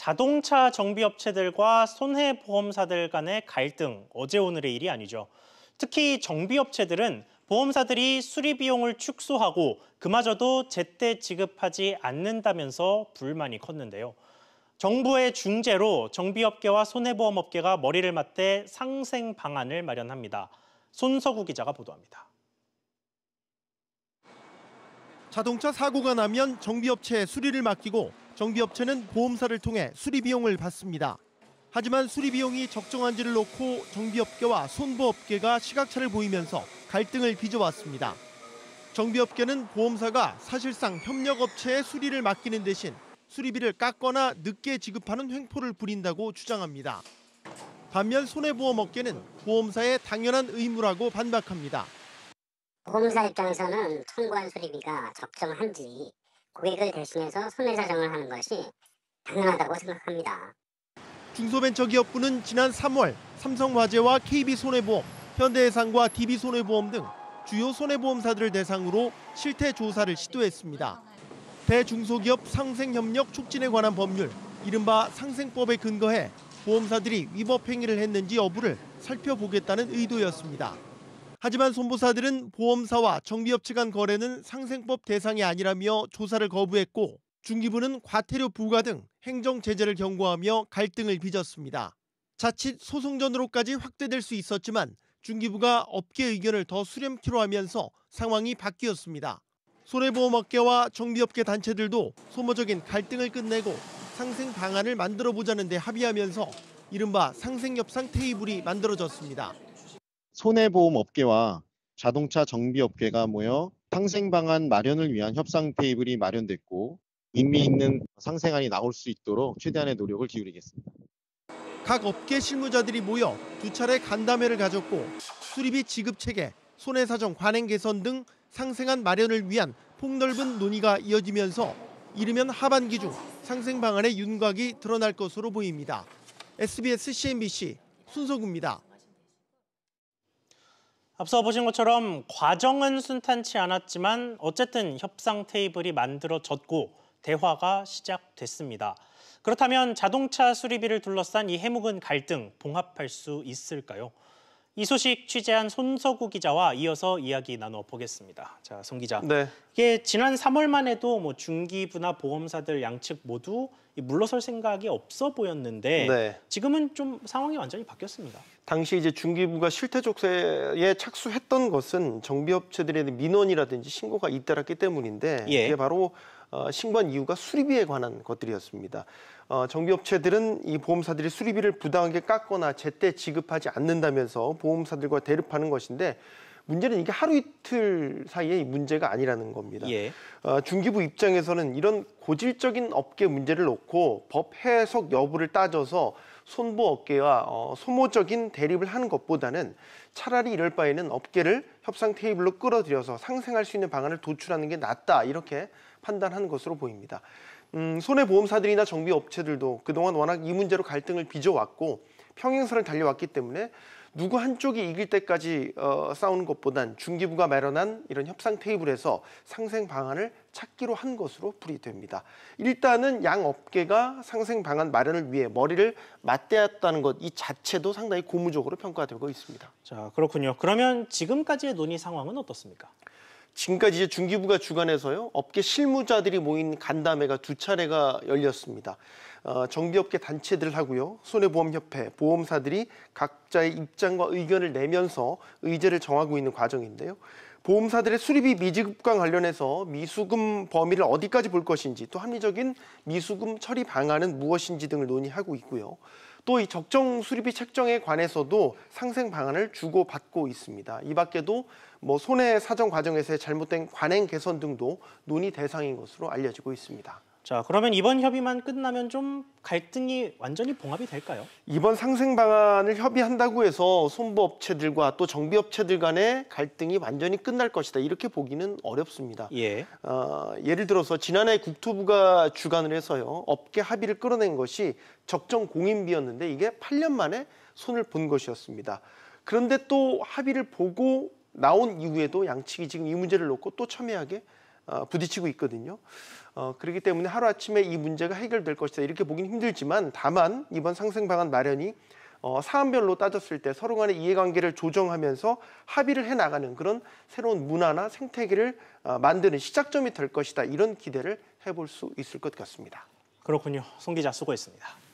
자동차 정비업체들과 손해보험사들 간의 갈등, 어제 오늘의 일이 아니죠. 특히 정비업체들은 보험사들이 수리 비용을 축소하고 그마저도 제때 지급하지 않는다면서 불만이 컸는데요. 정부의 중재로 정비업계와 손해보험업계가 머리를 맞대 상생 방안을 마련합니다. 손서구 기자가 보도합니다. 자동차 사고가 나면 정비업체에 수리를 맡기고 정비업체는 보험사를 통해 수리 비용을 받습니다. 하지만 수리 비용이 적정한지를 놓고 정비업계와 손보업계가 시각차를 보이면서 갈등을 빚어왔습니다. 정비업계는 보험사가 사실상 협력업체의 수리를 맡기는 대신 수리비를 깎거나 늦게 지급하는 횡포를 부린다고 주장합니다. 반면 손해보험업계는 보험사의 당연한 의무라고 반박합니다. 보험사 입장에서는 청구한 수리비가 적정한지 고객을 대신해서 소매사정을 하는 것이 당연하다고 생각합니다. 중소벤처기업부는 지난 3월 삼성화재와 KB손해보험, 현대해상과 DB손해보험 등 주요 손해보험사들을 대상으로 실태 조사를 시도했습니다. 대중소기업 상생협력 촉진에 관한 법률, 이른바 상생법에 근거해 보험사들이 위법 행위를 했는지 여부를 살펴보겠다는 의도였습니다. 하지만 손보사들은 보험사와 정비업체 간 거래는 상생법 대상이 아니라며 조사를 거부했고 중기부는 과태료 부과 등 행정 제재를 경고하며 갈등을 빚었습니다. 자칫 소송전으로까지 확대될 수 있었지만 중기부가 업계 의견을 더 수렴키로 하면서 상황이 바뀌었습니다. 손해보험업계와 정비업계 단체들도 소모적인 갈등을 끝내고 상생 방안을 만들어 보자는 데 합의하면서 이른바 상생협상 테이블이 만들어졌습니다. 손해보험 업계와 자동차 정비 업계가 모여 상생 방안 마련을 위한 협상 테이블이 마련됐고 의미 있는 상생안이 나올 수 있도록 최대한의 노력을 기울이겠습니다. 각 업계 실무자들이 모여 두 차례 간담회를 가졌고 수리비 지급 체계, 손해사정 관행 개선 등 상생안 마련을 위한 폭넓은 논의가 이어지면서 이르면 하반기 중 상생 방안의 윤곽이 드러날 것으로 보입니다. SBS CNBC 순서구입니다. 앞서 보신 것처럼 과정은 순탄치 않았지만 어쨌든 협상 테이블이 만들어졌고 대화가 시작됐습니다. 그렇다면 자동차 수리비를 둘러싼 이 해묵은 갈등 봉합할 수 있을까요? 이 소식 취재한 손서구 기자와 이어서 이야기 나눠보겠습니다. 자, 손 기자. 네. 이게 지난 3월만 해도 뭐 중기부나 보험사들 양측 모두 물러설 생각이 없어 보였는데 네. 지금은 좀 상황이 완전히 바뀌었습니다. 당시 이제 중기부가 실태조사에 착수했던 것은 정비업체들의 민원이라든지 신고가 잇따랐기 때문인데 예. 이게 바로 어, 신고한 이유가 수리비에 관한 것들이었습니다. 어, 정비업체들은 이 보험사들이 수리비를 부당하게 깎거나 제때 지급하지 않는다면서 보험사들과 대립하는 것인데 문제는 이게 하루 이틀 사이에 문제가 아니라는 겁니다. 예. 어, 중기부 입장에서는 이런 고질적인 업계 문제를 놓고 법 해석 여부를 따져서 손보 업계와 어, 소모적인 대립을 하는 것보다는 차라리 이럴 바에는 업계를 협상 테이블로 끌어들여서 상생할 수 있는 방안을 도출하는 게 낫다 이렇게 판단한 것으로 보입니다. 음, 손해보험사들이나 정비업체들도 그동안 워낙 이 문제로 갈등을 빚어왔고 평행선을 달려왔기 때문에 누구 한쪽이 이길 때까지 어, 싸우는 것보단 중기부가 마련한 이런 협상 테이블에서 상생 방안을 찾기로 한 것으로 풀이됩니다. 일단은 양 업계가 상생 방안 마련을 위해 머리를 맞대었다는 것 이 자체도 상당히 고무적으로 평가되고 있습니다. 자 그렇군요. 그러면 지금까지의 논의 상황은 어떻습니까? 지금까지 이제 중기부가 주관해서요 업계 실무자들이 모인 간담회가 두 차례가 열렸습니다. 어, 정비업계 단체들하고요 손해보험협회 보험사들이 각자의 입장과 의견을 내면서 의제를 정하고 있는 과정인데요. 보험사들의 수리비 미지급과 관련해서 미수금 범위를 어디까지 볼 것인지 또 합리적인 미수금 처리 방안은 무엇인지 등을 논의하고 있고요. 또이 적정 수리비 책정에 관해서도 상생 방안을 주고 받고 있습니다. 이 밖에도 뭐 손해 사정 과정에서의 잘못된 관행 개선 등도 논의 대상인 것으로 알려지고 있습니다. 자, 그러면 이번 협의만 끝나면 좀 갈등이 완전히 봉합이 될까요? 이번 상생 방안을 협의한다고 해서 손보업체들과 또 정비업체들 간의 갈등이 완전히 끝날 것이다. 이렇게 보기는 어렵습니다. 예. 어, 예를 들어서 지난해 국토부가 주관을 해서요. 업계 합의를 끌어낸 것이 적정 공인비였는데 이게 8년 만에 손을 본 것이었습니다. 그런데 또 합의를 보고 나온 이후에도 양측이 지금 이 문제를 놓고 또 첨예하게 어, 부딪히고 있거든요. 어, 그렇기 때문에 하루아침에 이 문제가 해결될 것이다 이렇게 보기 힘들지만 다만 이번 상생 방안 마련이 어, 사안별로 따졌을 때 서로 간의 이해관계를 조정하면서 합의를 해나가는 그런 새로운 문화나 생태계를 어, 만드는 시작점이 될 것이다 이런 기대를 해볼 수 있을 것 같습니다. 그렇군요. 송 기자 수고했습니다.